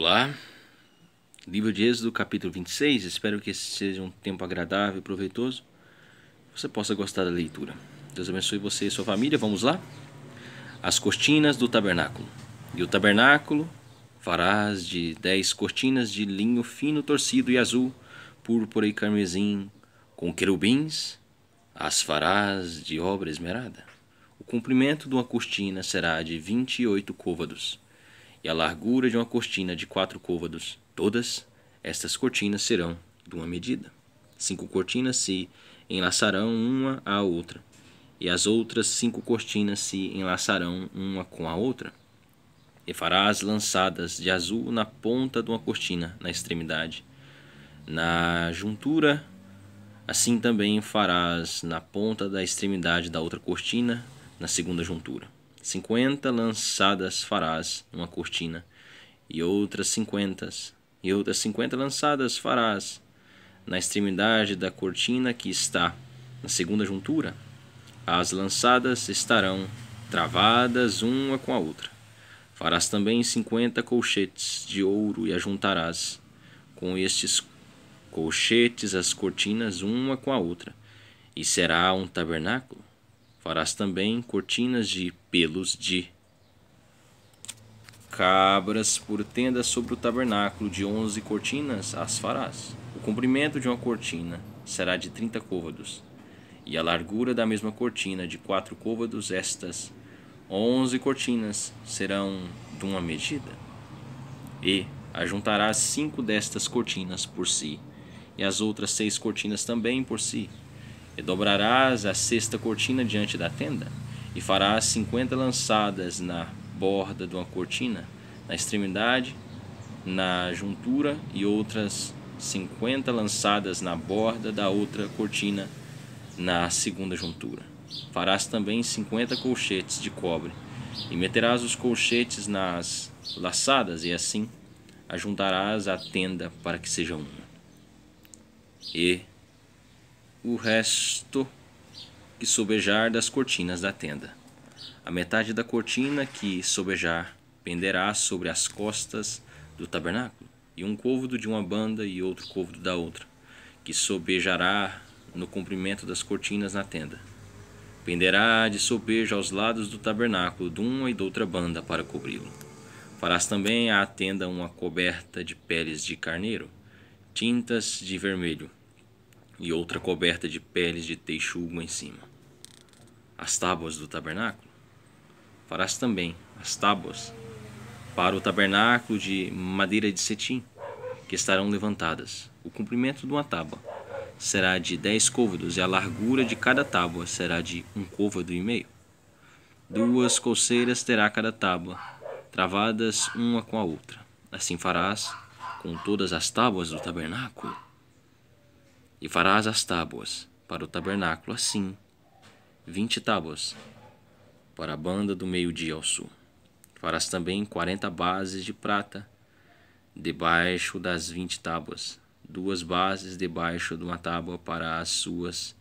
Olá, livro de Êxodo, capítulo 26. Espero que esse seja um tempo agradável e proveitoso. Você possa gostar da leitura. Deus abençoe você e sua família. Vamos lá? As cortinas do tabernáculo. E o tabernáculo farás de dez cortinas de linho fino torcido e azul, púrpura e carmesim, com querubins. As farás de obra esmerada. O comprimento de uma cortina será de vinte e oito côvados e a largura de uma cortina de quatro côvados. Todas estas cortinas serão de uma medida. Cinco cortinas se enlaçarão uma à outra, e as outras cinco cortinas se enlaçarão uma com a outra. E farás lançadas de azul na ponta de uma cortina, na extremidade. Na juntura, assim também farás na ponta da extremidade da outra cortina, na segunda juntura cinquenta lançadas farás numa cortina, e outras cinquentas, e outras cinquenta lançadas farás na extremidade da cortina que está na segunda juntura. As lançadas estarão travadas uma com a outra. Farás também cinquenta colchetes de ouro e ajuntarás com estes colchetes as cortinas uma com a outra, e será um tabernáculo Farás também cortinas de pelos de cabras por tendas sobre o tabernáculo, de onze cortinas as farás. O comprimento de uma cortina será de trinta côvados, e a largura da mesma cortina de quatro côvados, estas onze cortinas serão de uma medida. E ajuntarás cinco destas cortinas por si, e as outras seis cortinas também por si, e dobrarás a sexta cortina diante da tenda, e farás cinquenta lançadas na borda de uma cortina, na extremidade, na juntura, e outras cinquenta lançadas na borda da outra cortina, na segunda juntura. Farás também cinquenta colchetes de cobre, e meterás os colchetes nas laçadas, e assim ajuntarás a tenda para que seja uma. E o resto que sobejar das cortinas da tenda. A metade da cortina que sobejar penderá sobre as costas do tabernáculo, e um côvado de uma banda e outro côvado da outra, que sobejará no comprimento das cortinas na tenda. Penderá de sobejo aos lados do tabernáculo, de uma e de outra banda, para cobri-lo. Farás também à tenda uma coberta de peles de carneiro, tintas de vermelho, e outra coberta de peles de teixugo em cima. As tábuas do tabernáculo? Farás também as tábuas para o tabernáculo de madeira de cetim, que estarão levantadas. O comprimento de uma tábua será de dez côvados e a largura de cada tábua será de um côvado e meio. Duas colcheiras terá cada tábua, travadas uma com a outra. Assim farás com todas as tábuas do tabernáculo. E farás as tábuas para o tabernáculo assim, vinte tábuas para a banda do meio-dia ao sul. Farás também quarenta bases de prata debaixo das vinte tábuas, duas bases debaixo de uma tábua para as suas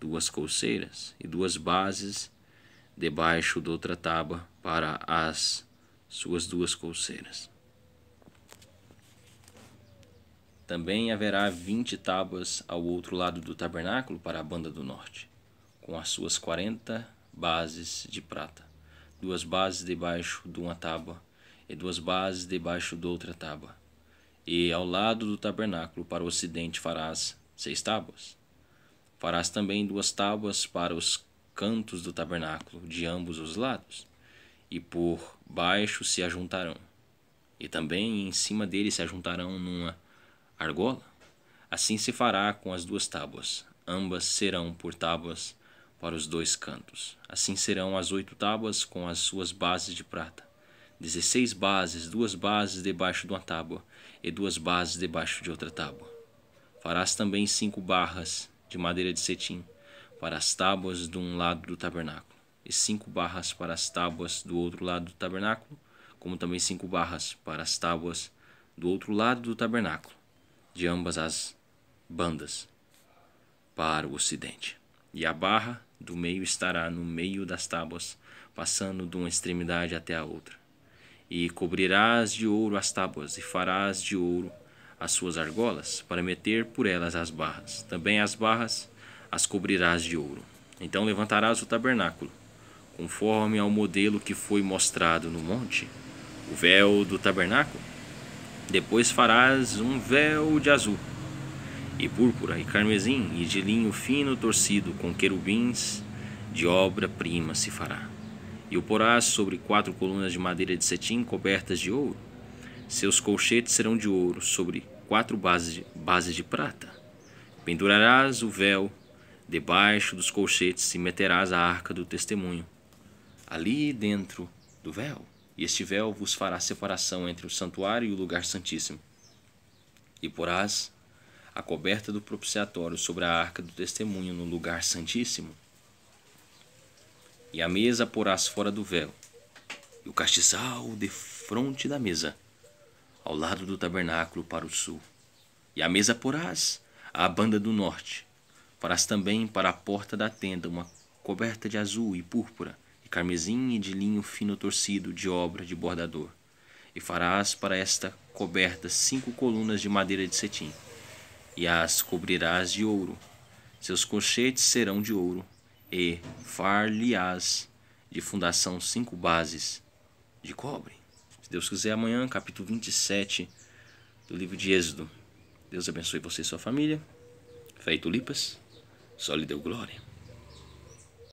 duas colceiras e duas bases debaixo de outra tábua para as suas duas colceiras. Também haverá vinte tábuas ao outro lado do tabernáculo para a banda do norte, com as suas quarenta bases de prata, duas bases debaixo de uma tábua e duas bases debaixo de outra tábua. E ao lado do tabernáculo para o ocidente farás seis tábuas. Farás também duas tábuas para os cantos do tabernáculo, de ambos os lados, e por baixo se ajuntarão. E também em cima dele se ajuntarão numa argola? Assim se fará com as duas tábuas. Ambas serão por tábuas para os dois cantos. Assim serão as oito tábuas com as suas bases de prata. Dezesseis bases, duas bases debaixo de uma tábua e duas bases debaixo de outra tábua. Farás também cinco barras de madeira de cetim para as tábuas de um lado do tabernáculo, e cinco barras para as tábuas do outro lado do tabernáculo, como também cinco barras para as tábuas do outro lado do tabernáculo de ambas as bandas para o ocidente. E a barra do meio estará no meio das tábuas, passando de uma extremidade até a outra. E cobrirás de ouro as tábuas, e farás de ouro as suas argolas, para meter por elas as barras. Também as barras as cobrirás de ouro. Então levantarás o tabernáculo, conforme ao modelo que foi mostrado no monte, o véu do tabernáculo depois farás um véu de azul, e púrpura, e carmesim, e de linho fino torcido, com querubins de obra-prima se fará. E o porás sobre quatro colunas de madeira de cetim cobertas de ouro. Seus colchetes serão de ouro, sobre quatro bases de, bases de prata. Pendurarás o véu debaixo dos colchetes e meterás a arca do testemunho, ali dentro do véu e este véu vos fará separação entre o santuário e o lugar santíssimo. E porás a coberta do propiciatório sobre a arca do testemunho no lugar santíssimo. E a mesa porás fora do véu, e o castiçal de fronte da mesa, ao lado do tabernáculo para o sul. E a mesa porás à banda do norte. porás também para a porta da tenda uma coberta de azul e púrpura, carmesim e de linho fino torcido, de obra de bordador. E farás para esta coberta cinco colunas de madeira de cetim, e as cobrirás de ouro. Seus colchetes serão de ouro, e far-lhe-ás de fundação cinco bases de cobre. Se Deus quiser, amanhã, capítulo 27 do livro de Êxodo. Deus abençoe você e sua família. Feito Lipas, só lhe deu glória.